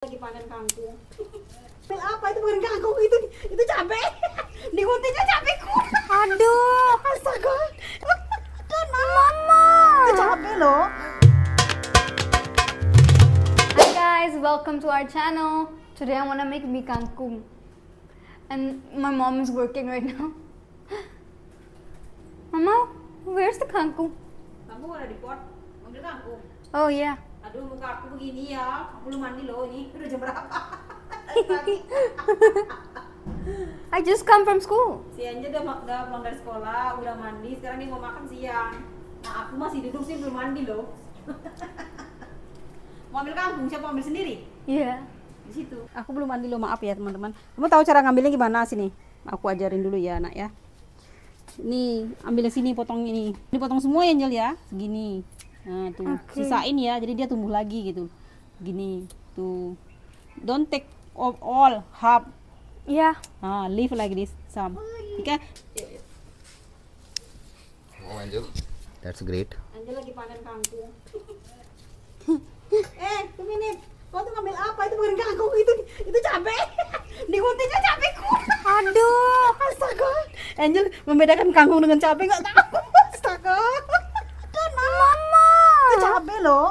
lagi panen kangkung apa itu panen kangkung itu itu cabai Di cabai kurang aduh astaga kan mama itu cabai loh hi guys welcome to our channel today I wanna make mie kangkung and my mom is working right now mama where's the kangkung kangkung ada di pot ambil kangkung oh yeah aduh muka aku begini ya aku belum mandi loh ini udah jam berapa I just come from school si Anja udah, udah pulang dari sekolah udah mandi sekarang dia mau makan siang nah aku masih duduk sih belum mandi loh mau ambil kampung siapa ambil sendiri iya yeah. di situ aku belum mandi loh maaf ya teman-teman kamu tahu cara ngambilnya gimana sini aku ajarin dulu ya anak ya ini ambil sini potong ini ini potong semua ya Angel ya segini nah tuh okay. sisain ya jadi dia tumbuh lagi gitu gini tuh don't take of all half iya. yeah ah leave like this some okay oh Anjul that's great angel lagi panen kangkung eh tunggu minute kau tuh ngambil apa itu bukan kangkung itu itu cabe diguntingnya cabeku aduh astaga Angel membedakan kangkung dengan cabe enggak tahu astaga Aduh, itu cabe loh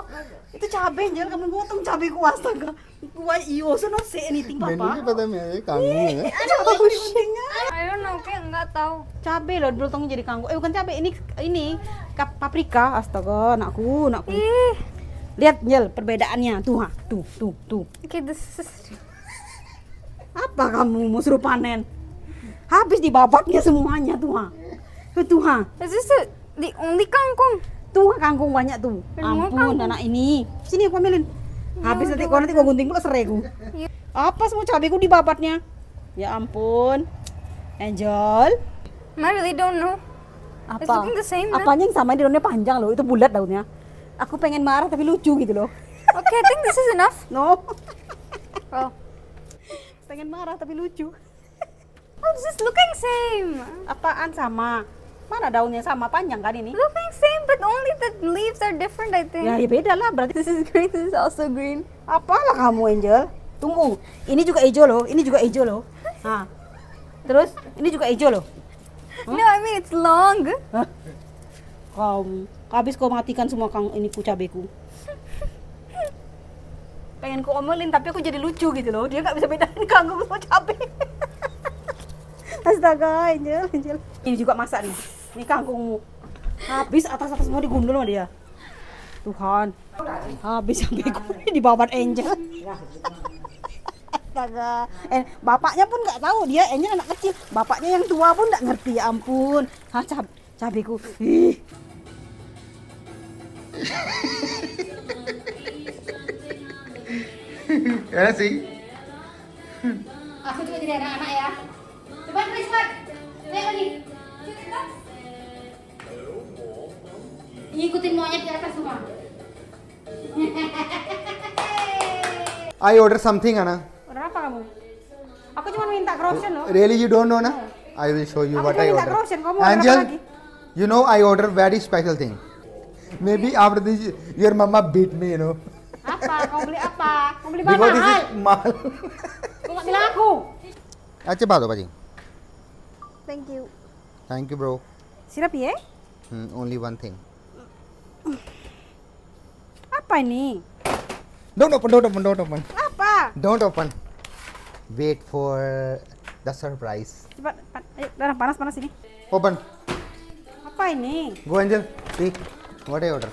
itu cabe jangan kamu potong cabe ku astaga Kuai iyo no say anything papa ini pada mie kamu ya apa pentingnya I don't know kayak enggak tahu cabe loh dulu tong jadi kangkung. eh bukan cabe ini ini paprika astaga anakku anakku lihat nyel perbedaannya tuh ha tuh tuh tuh okay, this is... apa kamu mau suruh panen habis di babaknya semuanya tuh ha tuh ha is this the only kangkung Tuh kangkung banyak tuh. Ampun anak ini. Sini aku ambilin. Habis nanti kau nanti gua gunting pula serai iya. Apa semua cabeku di babatnya, Ya ampun. Angel. I really don't know. Apa? It's the same. Apanya yang sama di daunnya panjang loh, itu bulat daunnya. Aku pengen marah tapi lucu gitu loh. Okay, I think this is enough. No. oh. Pengen marah tapi lucu. Oh, this is looking same. Apaan sama? Mana daunnya sama panjang kan ini? Looking same. But only the leaves are different, I think. Ya, ya beda lah. Berarti this is green, this is also green. Apalah kamu, Angel? Tunggu. Ini juga hijau loh. Ini juga hijau loh. Nah. Terus ini juga hijau loh. Huh? No, I mean it's long. Hah? Kau habis kau matikan semua kang ini ku cabeku. Pengen ku omelin tapi aku jadi lucu gitu loh. Dia nggak bisa bedain kangkung sama cabe. Astaga, Angel, Angel. Ini juga masak nih. Ini kangkungmu habis atas atas semua digundul sama dia Tuhan habis yang bego di babat angel Astaga. Eh, bapaknya pun nggak tahu dia Angel anak kecil. Bapaknya yang tua pun nggak ngerti. Ya ampun. ha ah, cab cabiku. Ih. ya sih. Aku juga jadi anak-anak ya. Coba cepat Naik lagi. ngikutin monyet ke atas semua. I order something, Anna. Order apa kamu? Aku cuma minta corruption loh. Really you don't know, na? I will show you Aku what I order. Corruption. Kamu Angel, lagi? you know I order very special thing. Maybe after this your mama beat me, you know. Apa? Kamu beli apa? Kamu beli barang mahal. Kamu nggak bilang aku. अच्छे बात हो भाजी thank you thank you bro सिर्फ ये only one thing. Apa ini? Don't open, don't open, don't open. Apa? Don't open. Wait for the surprise. Cepat, ayo, darah panas panas ini. Open. Apa ini? Go Angel, see what I order.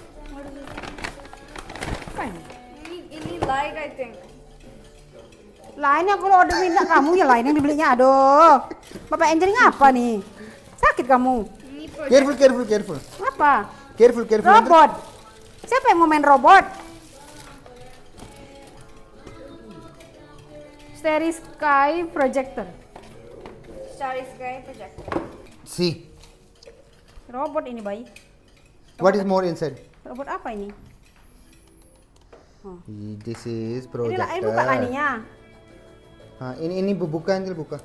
Apa ini? Ini, ini light I think. lainnya aku kalau order minta kamu ya lain yang dibelinya. Aduh. Bapak Angel ini apa nih? Sakit kamu. Ini careful, careful, careful. Apa? Careful, careful. Robot. Siapa yang mau main robot? Starry Sky Projector. Starry Sky Projector. Si. Robot ini, bayi. Robot What is more inside? Robot apa ini? Oh. This is eh, projector. Inilah, ini buka laninya. Nah, ini ini buka ini buka.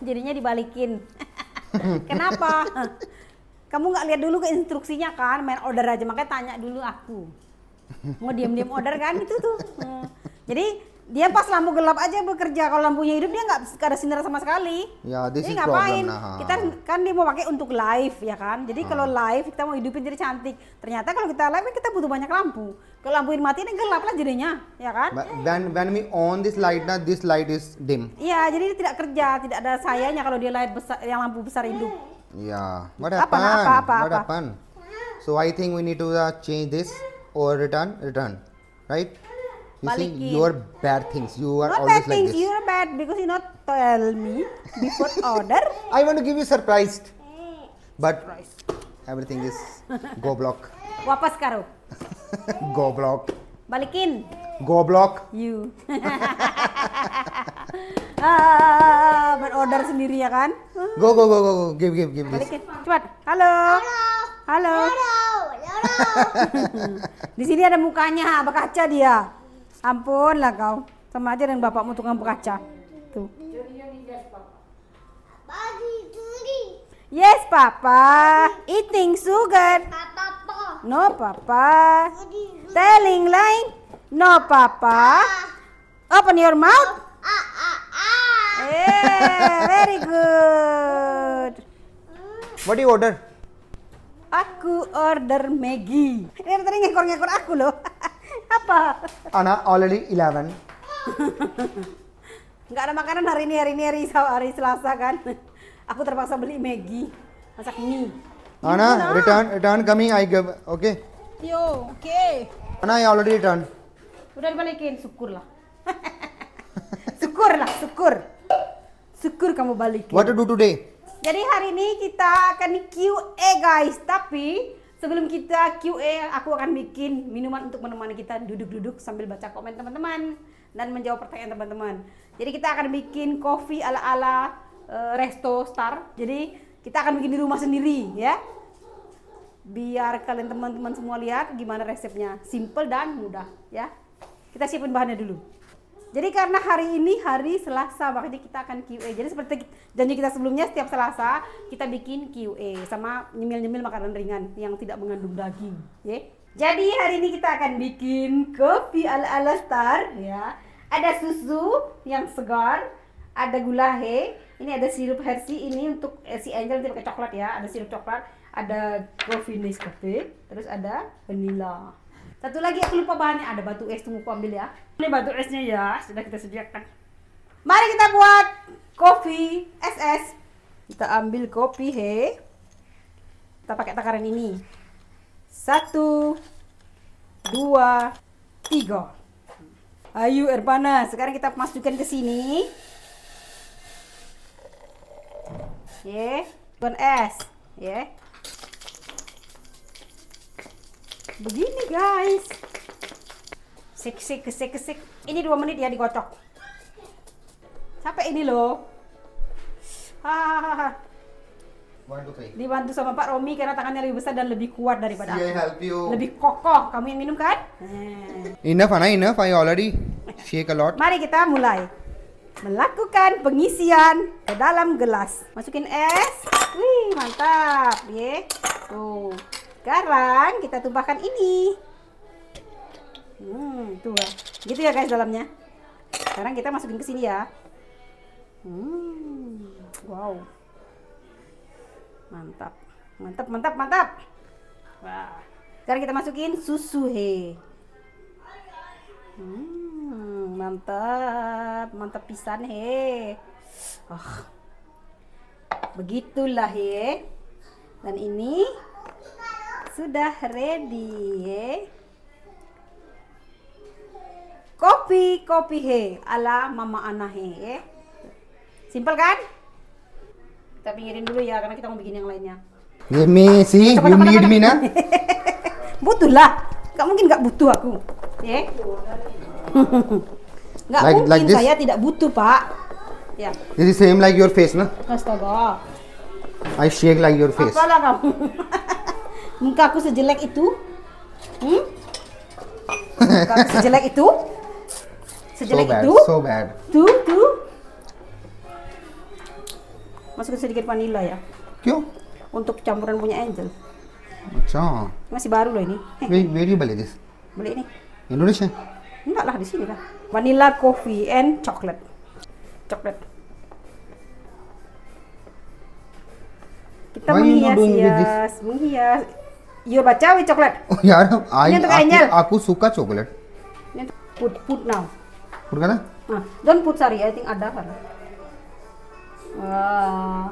Jadinya dibalikin. Kenapa? kamu nggak lihat dulu ke instruksinya kan main order aja makanya tanya dulu aku mau diam-diam order kan itu tuh hmm. jadi dia pas lampu gelap aja bekerja kalau lampunya hidup dia nggak ada sinar sama sekali ya ini ngapain nah. kita kan dia mau pakai untuk live ya kan jadi ah. kalau live kita mau hidupin jadi cantik ternyata kalau kita live kita butuh banyak lampu kalau lampu ini mati ini gelap lah jadinya ya kan when when we on this light nah this light is dim iya jadi dia tidak kerja tidak ada sayanya kalau dia light besar yang lampu besar hidup Yeah. What happened? appa, appa, what happened? So I think we need to uh, change this or return, return, right? You see, you are bad things. You are not always bad like things. This. You are bad because you not tell me before order. I want to give you surprised, but everything is go block. Wapas karo. go block. Balikin. Go block. You. ah, order sendiri ya kan? Go go go go go, give give give. Balikin, ya. cepat. Halo. Halo. Halo. Halo. Di sini ada mukanya, berkaca dia. Ampun lah kau. Sama aja dengan bapakmu tukang berkaca. Tuh. Yes, Papa. Eating sugar. No, Papa. Telling lie. No, Papa. Ah. Open your mouth. Yeah, very good. What do you order? Aku order Maggie. Ini tadi ngekor-ngekor aku loh. Apa? Ana already 11. Enggak ada makanan hari ini, hari ini hari, hari Selasa kan. Aku terpaksa beli Maggie. Masak mie. Ana, return, return coming I give. Oke. Okay? Yo, oke. Okay. Ana, I already return. Udah dibalikin, syukurlah. syukurlah, syukur. Lah, syukur. Syukur kamu balik. Ya. What to do today? Jadi hari ini kita akan QA guys, tapi sebelum kita QA aku akan bikin minuman untuk menemani kita duduk-duduk sambil baca komen teman-teman dan menjawab pertanyaan teman-teman. Jadi kita akan bikin kopi ala-ala uh, resto star. Jadi kita akan bikin di rumah sendiri ya. Biar kalian teman-teman semua lihat gimana resepnya. Simple dan mudah ya. Kita siapin bahannya dulu. Jadi karena hari ini hari Selasa, makanya kita akan QA. Jadi seperti janji kita sebelumnya setiap Selasa kita bikin QA sama nyemil-nyemil makanan ringan yang tidak mengandung daging, ya. Jadi hari ini kita akan bikin kopi ala-ala star, ya. Ada susu yang segar, ada gula he, ini ada sirup Hershey ini untuk eh, si Angel nanti pakai coklat ya, ada sirup coklat, ada coffee Nescafe, terus ada vanilla. Satu lagi aku lupa bahannya ada batu es tunggu aku ambil ya. Ini batu esnya ya sudah kita sediakan. Mari kita buat kopi SS. Kita ambil kopi he. Kita pakai takaran ini. Satu, dua, tiga. Ayo air panas. Sekarang kita masukkan ke sini. Ya, yeah. es. Ya. Yeah. begini guys sik sik kesik kesik ini dua menit ya digocok sampai ini loh hahaha dibantu sama Pak Romi karena tangannya lebih besar dan lebih kuat daripada See, aku. help you. lebih kokoh kamu yang minum kan enough Ana enough I already shake a lot mari kita mulai melakukan pengisian ke dalam gelas masukin es wih mantap ye tuh sekarang kita tumpahkan ini. Hmm, tuh. Gitu ya guys dalamnya. Sekarang kita masukin ke sini ya. Hmm, wow. Mantap. Mantap, mantap, mantap. Wah. Sekarang kita masukin susu he. Hmm, mantap, mantap pisan he. Oh. Begitulah he. Dan ini sudah ready. Kopi, kopi he, ala mama ana he. simple kan? Kita pinggirin dulu ya, karena kita mau bikin yang lainnya. Ya Messi, you need me butuh lah, nggak mungkin nggak butuh aku, ya? nggak like, mungkin like saya tidak butuh pak. Ya. This is same like your face nah Astaga. I shake like your face. Apalah kamu. Muka aku sejelek itu? Hmm? Muka aku sejelek itu? Sejelek so bad, itu? So bad. Tuh, tuh. Masukin sedikit vanila ya. Kyo? Untuk campuran punya Angel. Macam. Masih baru loh ini. Eh. Where, where you beli this? Beli ini. Indonesia? Enggak lah, di sini lah. Vanilla coffee and chocolate. Chocolate. Kita Why menghias-hias, menghias menghias Your bacha with chocolate. Oh, yaar, I, aku, aku suka chocolate. Put, put now. Put kana? Ah, don't put sorry, I think ada. Ah.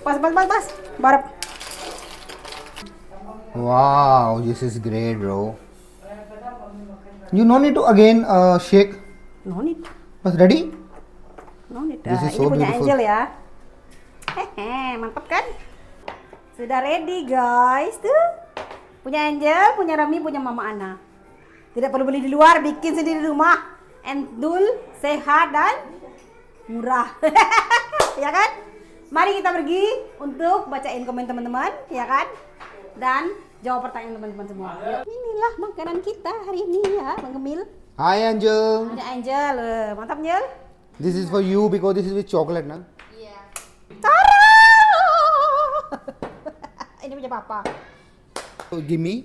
Pas, pas, pas, pas. Barap. Wow, this is great, bro. You no need to again uh, shake. No need. Pas ready? No need. This is ah, so beautiful. Ini punya Angel ya. Hehe, mantap kan? Sudah ready guys tuh. Punya Angel, punya Rami, punya Mama Ana. Tidak perlu beli di luar, bikin sendiri di rumah. Endul, sehat dan murah. ya kan? Mari kita pergi untuk bacain komen teman-teman, ya kan? Dan jawab pertanyaan teman-teman semua. Yuk. Inilah makanan kita hari ini ya, Bang Gemil. Hai Angel. Ada Angel, eh, mantap Angel. This is for you because this is with chocolate, nah. Yeah. Tara! dia punya papa. Oh, Give ah, me.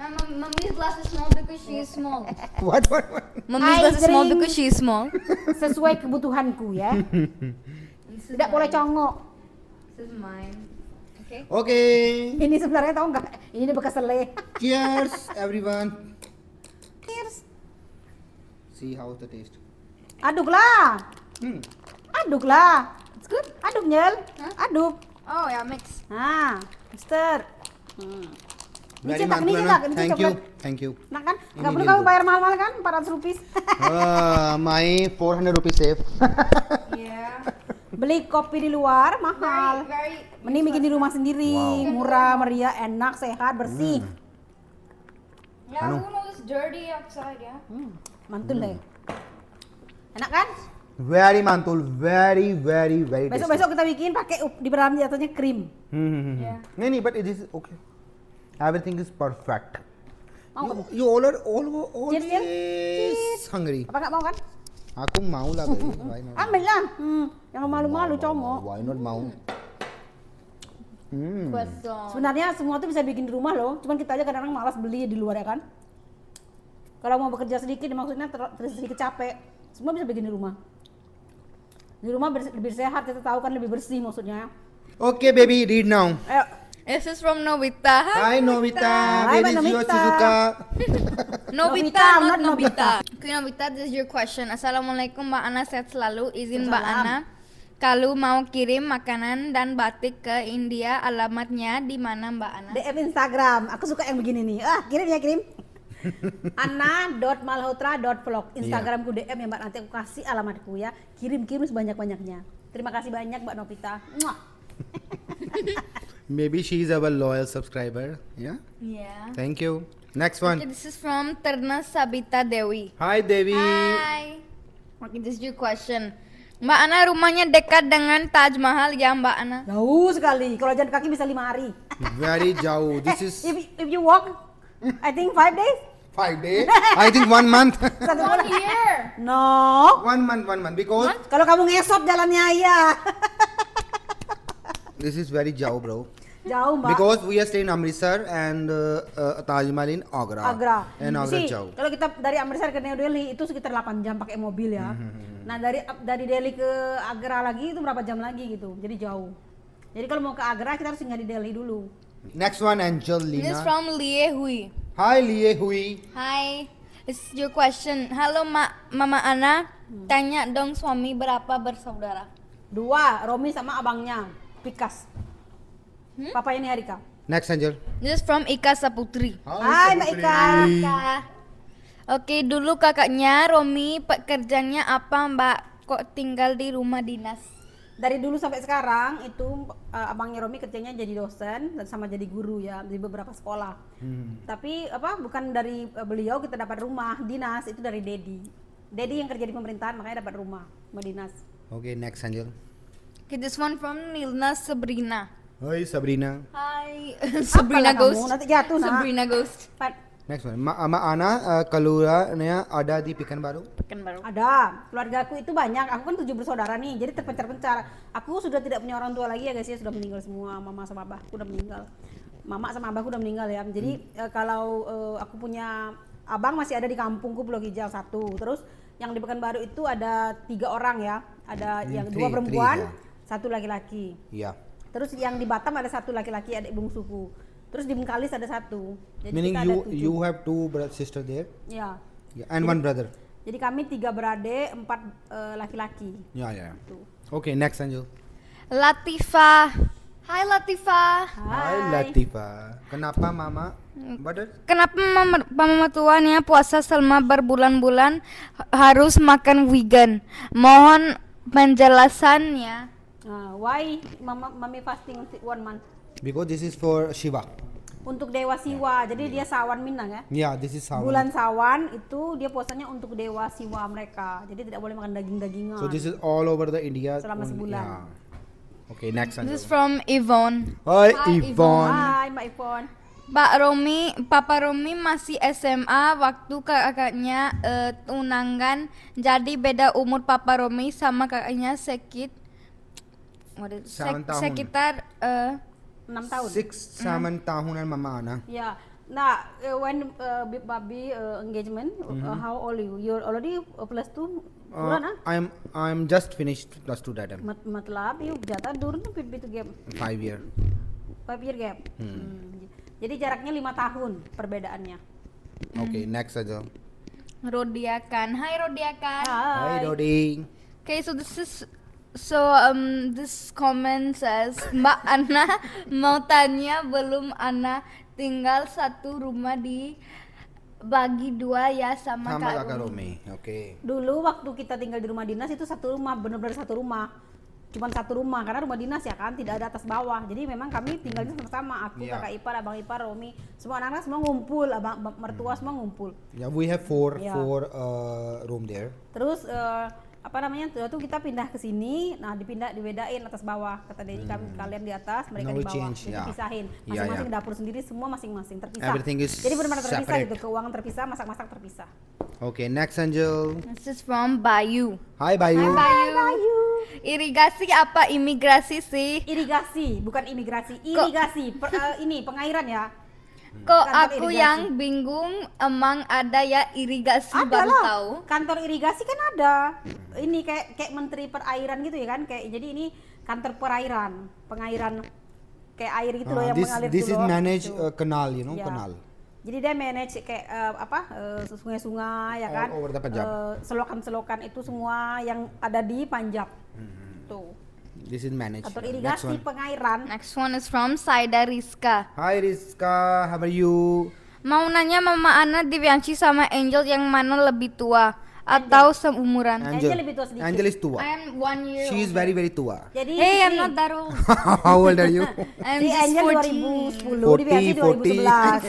Mami mommy's glasses small because she is small. What? What? what? Mommy's glasses small because she is small. Sesuai kebutuhanku ya. Tidak boleh congok. This is mine. Oke. Okay. Okay. Ini sebenarnya tahu nggak? Ini bekas lele. Cheers everyone. Cheers. See how the taste. Aduk lah. Hmm. Aduk lah. It's good. Aduk nyel. Huh? Aduk. Oh ya mix. Ah, Mister. Hmm. Ini cetak, ini cetak, ini Thank you, thank you. Nah kan, nggak perlu gitu. kamu bayar mahal-mahal kan, 400 rupiah. uh, my 400 rupiah safe. yeah. Beli kopi di luar mahal. Ini bikin di rumah sendiri, wow. murah, meriah, enak, sehat, bersih. Hmm. Yeah, who knows dirty outside ya. Yeah? Hmm. Mantul hmm. deh. Enak kan? Very mantul, very very very. Besok besok kita bikin pakai di dalam jatuhnya krim. Hmm. hmm, hmm, hmm. Ya. Nah, nih nih, but it is okay. Everything is perfect. you, you all are all all cheers, hungry. Apa nggak mau kan? Aku mau lah. Ambil lah. Hmm. Yang malu-malu congok. Why not mau? Sebenarnya semua tuh bisa bikin di rumah loh. Cuman kita aja kadang-kadang malas beli di luar ya kan. Kalau mau bekerja sedikit maksudnya terus sedikit capek, semua bisa bikin di rumah di rumah lebih sehat kita tahu kan lebih bersih maksudnya oke okay, baby read now Ayo. This is from Nobita. Hi, novita Nobita. Hi, Where is your Suzuka? Nobita, not Nobita. okay, Nobita, this is your question. Assalamualaikum Mbak Ana, sehat selalu. Izin Mbak Ana, kalau mau kirim makanan dan batik ke India, alamatnya di mana Mbak Ana? DM Instagram. Aku suka yang begini nih. Ah, kirim ya kirim anna.malhotra.vlog iya. Instagramku DM ya Mbak nanti aku kasih alamatku ya. Kirim-kirim sebanyak-banyaknya. Terima kasih banyak Mbak Novita. Maybe she is our loyal subscriber. Yeah. Yeah. Thank you. Next one. Okay, this is from Terna Sabita Dewi. Hi Dewi. Hi. Okay, this is your question. Mbak Ana rumahnya dekat dengan Taj Mahal ya Mbak Ana? Jauh sekali. Kalau jalan kaki bisa lima hari. Very jauh. This eh, is. If, if you walk, I think five days five days. I think one month. Satu bulan. One year. No. One month, one month. Because kalau kamu ngesot jalannya ya. This is very jauh, bro. Jauh, Mbak. Because we are staying in Amritsar and uh, uh, Taj Mahal in Agra. Agra. And Agra See, jauh. Kalau kita dari Amritsar ke New Delhi itu sekitar 8 jam pakai mobil ya. Mm-hmm, mm-hmm. Nah, dari dari Delhi ke Agra lagi itu berapa jam lagi gitu. Jadi jauh. Jadi kalau mau ke Agra kita harus tinggal di Delhi dulu. Next one Angelina. This is from Liehui. Hai Lie Hui. Hi. It's your question. Halo Ma Mama Ana, hmm. tanya dong suami berapa bersaudara? Dua, Romi sama abangnya, Pikas. Hmm? Papa ini Harika. Next Angel. This is from Ika Saputri. Hai Mbak Ika. Ika. Oke, dulu kakaknya Romi pekerjaannya apa Mbak? Kok tinggal di rumah dinas? dari dulu sampai sekarang itu uh, abangnya Romi kerjanya jadi dosen dan sama jadi guru ya di beberapa sekolah. Hmm. Tapi apa bukan dari eh, beliau kita dapat rumah dinas itu dari Dedi. Dedi yang kerja di pemerintahan makanya dapat rumah sama dinas. Oke okay, next Angel. Okay, this one from Nilna Sabrina. Hai Sabrina. Hai Sabrina Ghost. Kamu? Nanti jatuh nah. Sabrina Ghost. Next one. Ma ama Ana uh, eh, keluarnya ada di Pekanbaru? Pekanbaru. Ada. Keluarga aku itu banyak. Aku kan tujuh bersaudara nih. Jadi terpencar-pencar. Aku sudah tidak punya orang tua lagi ya guys ya. Sudah meninggal semua. Mama sama abah aku udah meninggal. Mama sama abah aku udah meninggal ya. Jadi hmm. uh, kalau uh, aku punya abang masih ada di kampungku Pulau Hijau satu. Terus yang di Pekanbaru itu ada tiga orang ya. Ada hmm, yang three, dua perempuan, three, ya. yeah. satu laki-laki. Iya. -laki. Yeah. Terus yang di Batam ada satu laki-laki, ada ibu bungsuku terus di Bengkalis ada satu jadi meaning you ada you have two brother sister there ya yeah. yeah. and one brother jadi kami tiga beradik empat uh, laki-laki ya ya oke gitu. okay, next Angel Latifa Hai Latifa Hai, Latifa Kenapa mama brother? Kenapa mama, mama tuanya puasa selama berbulan-bulan harus makan vegan? Mohon penjelasannya. Uh, why mama mami fasting one month? Because this is for Shiva. Untuk dewa Siwa, jadi dia Sawan Minang ya? Ya, yeah, this is Sawan. Bulan Sawan itu dia puasanya untuk dewa Siwa mereka, jadi tidak boleh makan daging-dagingan. So this is all over the India. Selama sebulan. Yeah. Okay, next. This is from Yvonne. Hi, Hi Yvonne. Yvonne. Hi, Mbak Yvonne. Pak Romi, Papa Romi masih SMA waktu kakaknya uh, tunangan. Jadi beda umur Papa Romi sama kakaknya sekit. sek, Sekitar uh, enam tahun 6 sama mm. tahunan mama ana ya yeah. Nah, uh, when uh, Babi uh, engagement, mm-hmm. uh, how old you? you already plus two. Uh, ah? I'm I'm just finished plus two that time. Mat- you jata dur ना फिर भी gap. Five year. Five year gap. Hmm. Hmm. Jadi jaraknya lima tahun perbedaannya. Oke, okay, hmm. next aja. Rodiakan. Hai Rodiakan. Hai, Hai Rodi. Okay, so this is So um, this comment says Mbak Ana mau tanya belum Ana tinggal satu rumah di bagi dua ya sama, sama Kak, Rumi. Oke. Okay. Dulu waktu kita tinggal di rumah dinas itu satu rumah, benar-benar satu rumah. Cuman satu rumah karena rumah dinas ya kan, tidak ada atas bawah. Jadi memang kami tinggalnya sama-sama, aku, yeah. kakak ipar, abang ipar, Romi, semua anak-anak semua ngumpul, abang mertua hmm. semua ngumpul. Ya, yeah, we have four yeah. four uh, room there. Terus uh, apa namanya tuh kita pindah ke sini nah dipindah dibedain atas bawah kata dari hmm. kami kalian di atas mereka no di bawah change, jadi yeah. pisahin iya, masing-masing yeah, ya. yeah. dapur sendiri semua masing-masing terpisah jadi benar-benar terpisah gitu, separate. gitu keuangan terpisah masak-masak terpisah oke okay, next Angel this is from Bayu hi Bayu hi Bayu, Bayu. Irigasi apa imigrasi sih? Irigasi, bukan imigrasi. Irigasi, per, uh, ini pengairan ya Hmm. Kok kantor aku irigasi. yang bingung emang ada ya irigasi ada baru lah. tahu? Kantor irigasi kan ada. Ini kayak kayak menteri perairan gitu ya kan kayak jadi ini kantor perairan, pengairan kayak air gitu uh, loh ah, yang this, mengalir this This is manage gitu. uh, kanal you know yeah. kanal. Jadi dia manage kayak uh, apa uh, sungai-sungai ya oh, kan. Uh, selokan-selokan itu semua yang ada di Panjab. Mm Hmm This is managed. Atau irigasi next pengairan. Next one is from Saida Rizka. Hi Rizka, how are you? Mau nanya Mama Ana Divianci sama Angel yang mana lebih tua? atau Angel. seumuran. Angel. Angel lebih tua sedikit. Angel is tua. I am one year. She is very very tua. Jadi Hey, I'm not that old. How old are you? I'm si just Angel 40. 2010,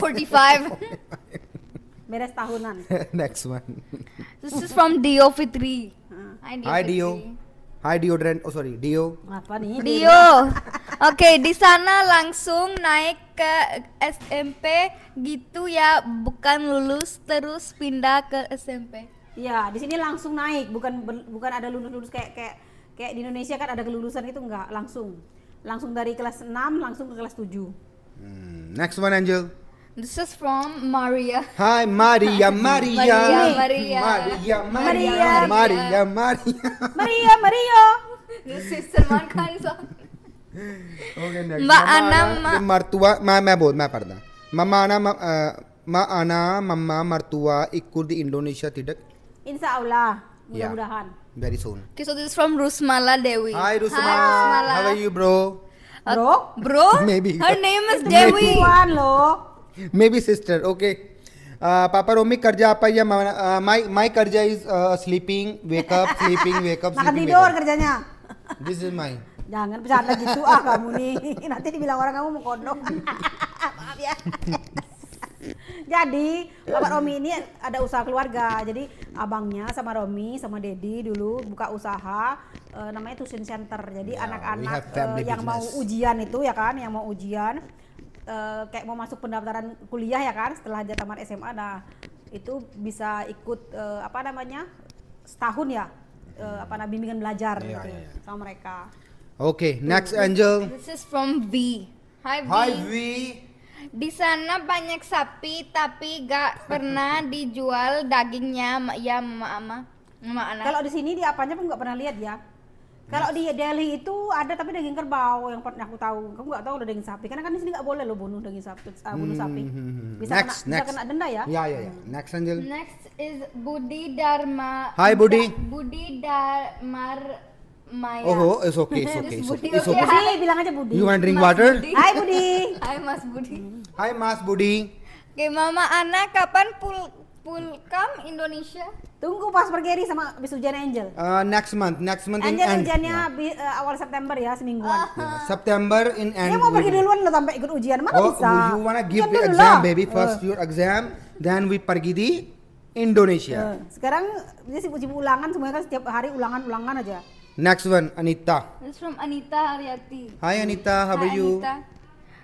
40, 40. 45. Beres tahunan. Next one. This is from Dio Fitri. Ah. Hi Dio. Hi Dio. Fitri. Hai deodorant, oh sorry, Dio. Apa nih? Dio. Oke, okay, di sana langsung naik ke SMP gitu ya, bukan lulus terus pindah ke SMP. Ya, di sini langsung naik, bukan bukan ada lulus-lulus kayak kayak kayak di Indonesia kan ada kelulusan itu enggak, langsung. Langsung dari kelas 6 langsung ke kelas 7. Hmm, next one Angel. This is from Maria. Hi, Maria, Maria, Maria, Maria, Maria, Maria, Maria, Maria, Maria, Maria. Maria, Maria, Maria, Maria, Maria, Maria, Maria, Maria, ma Maria, ma Maria, Maria, Maria, Maria, Maria, Maria, mama martua ikut di Indonesia tidak? Insya Allah, ya. mudah-mudahan. Yeah. Very soon. Okay, so this is from Rusmala Dewi. Hi Rusmala. Hi, Rusmala. How are you, bro? Bro? Bro? Maybe. Her name is Dewi. Maybe. One, Maria, maybe sister okay uh, papa romi kerja apa ya uh, my my kerja is uh, sleeping wake up sleeping wake up makan sleeping, tidur kerjanya this is my jangan bercanda gitu ah kamu nih nanti dibilang orang kamu mau kodok maaf ya jadi Bapak Romi ini ada usaha keluarga. Jadi abangnya sama Romi sama Dedi dulu buka usaha uh, namanya Tusin Center. Jadi ya, anak-anak yeah, uh, yang mau ujian itu ya kan, yang mau ujian uh, kayak mau masuk pendaftaran kuliah ya kan setelah dia tamat SMA nah itu bisa ikut uh, apa namanya setahun ya uh, apa namanya bimbingan belajar yeah, gitu yeah, yeah. sama mereka. Oke, okay, next Angel. This is from V. Hi V. Hi V. Di sana banyak sapi tapi gak pernah dijual dagingnya ya mama. Mama anak. Kalau di sini di apanya pun gak pernah lihat ya. Kalau di Delhi itu ada tapi daging kerbau yang pernah aku tahu. Kamu nggak tahu udah daging sapi karena kan di sini nggak boleh loh bunuh daging sapi, eh, bunuh hmm, sapi. Hmm, hmm, bisa next, kena, next. bisa kena denda ya. Ya ya ya. Next Angel. Next is Budi Dharma. Hai Budi. Budi Dharma Maya. Oh, oh, it's okay, it's okay, it's okay. It's okay. Budi, bilang aja Budi. You want drink Mas water? Budi. Hai Budi. Hai Mas Budi. Hai Mas Budi. Oke, okay, Mama Ana kapan pul Pulkam Indonesia. Tunggu pas pergi sama bis hujan Angel. Uh, next month, next month Angel in hujannya yeah. bi, uh, awal September ya, semingguan. Uh, ah. yeah. September in end. Dia mau pergi duluan lo sampai ikut ujian, mana oh, bisa? Oh, you wanna give the exam lah. baby, eh. first uh. your exam, then we pergi di Indonesia. Uh. Sekarang dia sih uji ulangan semuanya kan setiap hari ulangan-ulangan aja. Next one, Anita. It's from Anita Haryati. Hai Anita, how Hi, are you? Anita.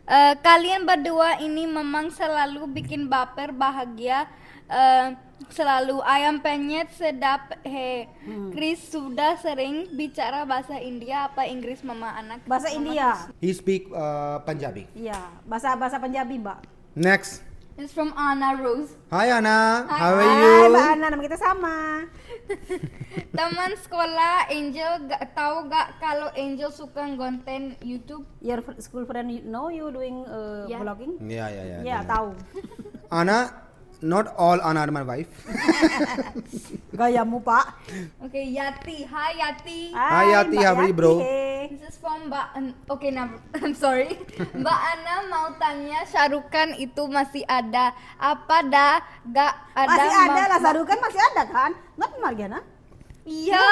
Uh, kalian berdua ini memang selalu bikin baper bahagia Eh, selalu ayam penyet sedap he. Hmm. Chris sudah sering bicara bahasa India apa Inggris mama anak. Bahasa mama India. He speak uh, Punjabi. ya yeah. bahasa bahasa Punjabi, Mbak. Next. It's from Anna Rose. Hi Anna, Hi. how are you? Hai Mbak Anna, nama kita sama. Teman sekolah Angel gak tahu gak kalau Angel suka ngonten YouTube? Your school friend know you doing uh, eh, yeah. vlogging? Iya, iya, iya. Iya, tahu. Anna, not all my wife. Gayamu pak. Okay, Yati. Hi Yati. Hi, Hi Yati, how are you bro? Hey. This is from Mbak. An- okay, nah, I'm sorry. Mbak Ana mau tanya sarukan itu masih ada apa dah? Gak ada. Masih ada lah Syarukan masih ada kan? Nggak Margiana? Ah? Iya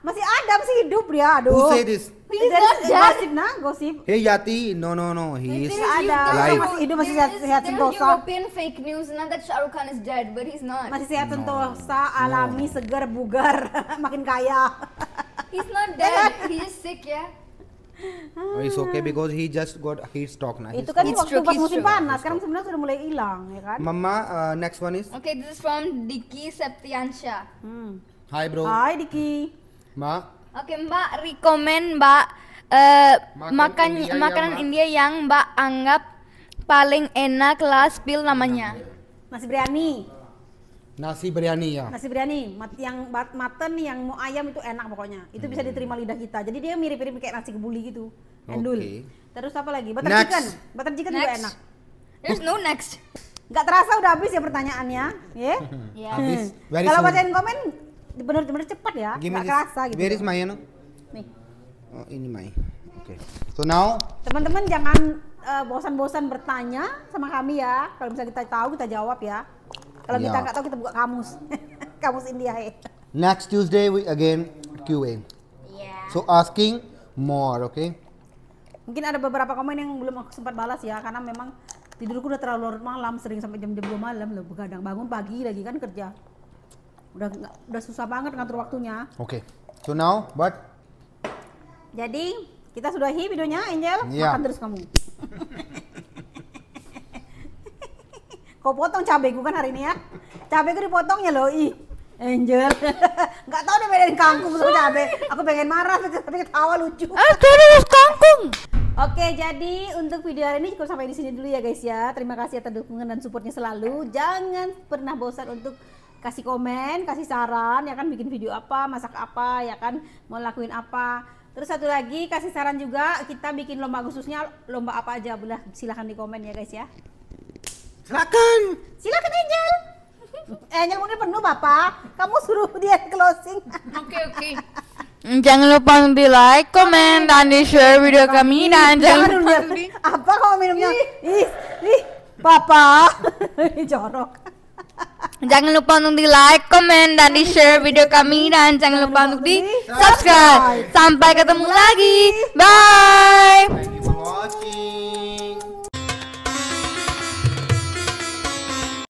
masih ada masih hidup dia aduh who say this He's not dead. Gosip nah, gosip. Hey Yati, no no no, he is ada. alive. Masih hidup, masih sehat, sehat sentosa. European fake news, not that Shah Rukh Khan is dead, but he's not. Masih sehat sentosa, no. alami, no. segar, bugar, makin kaya. he's not dead, he is sick ya. Yeah? Oh, it's okay because he just got heat stock now. Itu kan waktu pas musim panas, sekarang sebenarnya sudah mulai hilang ya kan. Mama, uh, next one is. Okay, this is from Diki Septiansyah. Hmm. Hi bro. Hi Diki. Mbak. Oke, Mbak rekomend Mbak uh, makan India makanan yang, India yang Mbak anggap paling enak last pil namanya. Nasi biryani. Nasi biryani ya. Nasi biryani, mat yang mutton yang mau ayam itu enak pokoknya. Itu hmm. bisa diterima lidah kita. Jadi dia mirip-mirip kayak nasi kebuli gitu. Endul. Okay. Terus apa lagi? Butter next. chicken. Butter chicken next. juga enak. There's no next. Gak terasa udah habis ya pertanyaannya, ya? Yeah? yeah. Habis. Kalau bacain komen Benar-benar cepat ya nggak kerasa gitu where is my nih oh ini my oke okay. so now teman-teman jangan eh, bosan-bosan bertanya sama kami ya kalau misalnya kita tahu kita jawab ya kalau yeah. kita nggak tahu kita buka kamus kamus India ya next Tuesday we again QA yeah. so asking more okay? mungkin ada beberapa komen yang belum aku sempat balas ya karena memang tidurku udah terlalu larut malam sering sampai jam-jam 2 malam loh begadang bangun pagi lagi kan kerja udah udah susah banget ngatur waktunya oke okay. so now what jadi kita sudahi videonya Angel yeah. makan terus kamu kau potong cabai gue kan hari ini ya cabai gue dipotongnya loh ih Angel nggak tahu deh bedain kangkung sama cabai aku pengen marah tapi ketawa lucu eh terus kangkung Oke, jadi untuk video hari ini cukup sampai di sini dulu ya guys ya. Terima kasih atas dukungan dan supportnya selalu. Jangan pernah bosan untuk kasih komen, kasih saran, ya kan bikin video apa, masak apa, ya kan mau lakuin apa. Terus satu lagi kasih saran juga kita bikin lomba khususnya lomba apa aja, boleh silahkan di komen ya guys ya. Silakan. Silakan Angel. Eh, Angel mungkin penuh bapak, kamu suruh dia closing. Oke oke. Okay. Hmm, jangan lupa di like, komen, dan di share video kami dan jangan lupa ya. apa kamu minumnya? Ih, ih, papa, jorok. Jangan lupa untuk di like, komen, dan di share video kami Dan jangan lupa untuk di subscribe Sampai ketemu lagi Bye